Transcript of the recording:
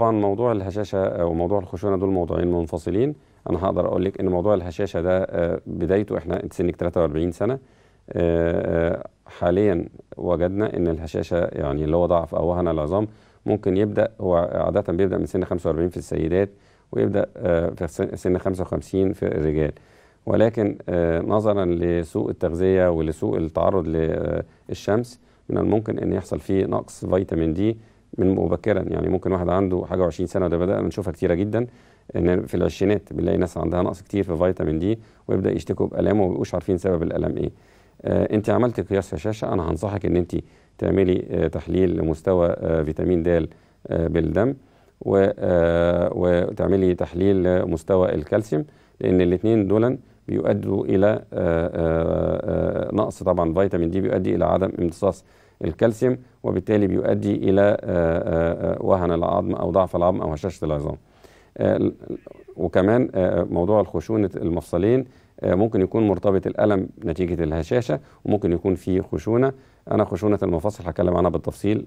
طبعا موضوع الهشاشه آه، وموضوع الخشونه دول موضوعين منفصلين انا هقدر اقول لك ان موضوع الهشاشه ده آه، بدايته احنا انت سنك 43 سنه آه، حاليا وجدنا ان الهشاشه يعني اللي هو ضعف او وهن العظام ممكن يبدا هو عاده بيبدا من سن 45 في السيدات ويبدا في سن 55 في الرجال ولكن نظرا لسوء التغذيه ولسوء التعرض للشمس من الممكن ان يحصل فيه نقص فيتامين دي من مبكرا يعني ممكن واحد عنده حاجه و20 سنه وده بدأ بنشوفها كتيره جدا ان في العشرينات بنلاقي ناس عندها نقص كتير في فيتامين دي ويبدا يشتكوا بالام وما بيبقوش عارفين سبب الالم ايه آه انت عملت قياس هشاشه انا هنصحك ان انت تعملي آه تحليل لمستوى آه فيتامين د آه بالدم و آه وتعملي تحليل لمستوى الكالسيوم لان الاثنين دول بيؤدوا الى آه آه, آه، نقص طبعا فيتامين دي بيؤدي الى عدم امتصاص الكالسيوم وبالتالي بيؤدي إلى آه، آه، آه، وهن العظم أو ضعف العظم أو هشاشة العظام وكمان موضوع الخشونة المفصلين ممكن يكون مرتبط الألم نتيجة الهشاشة وممكن يكون في خشونة أنا خشونة المفاصل هتكلم عنها بالتفصيل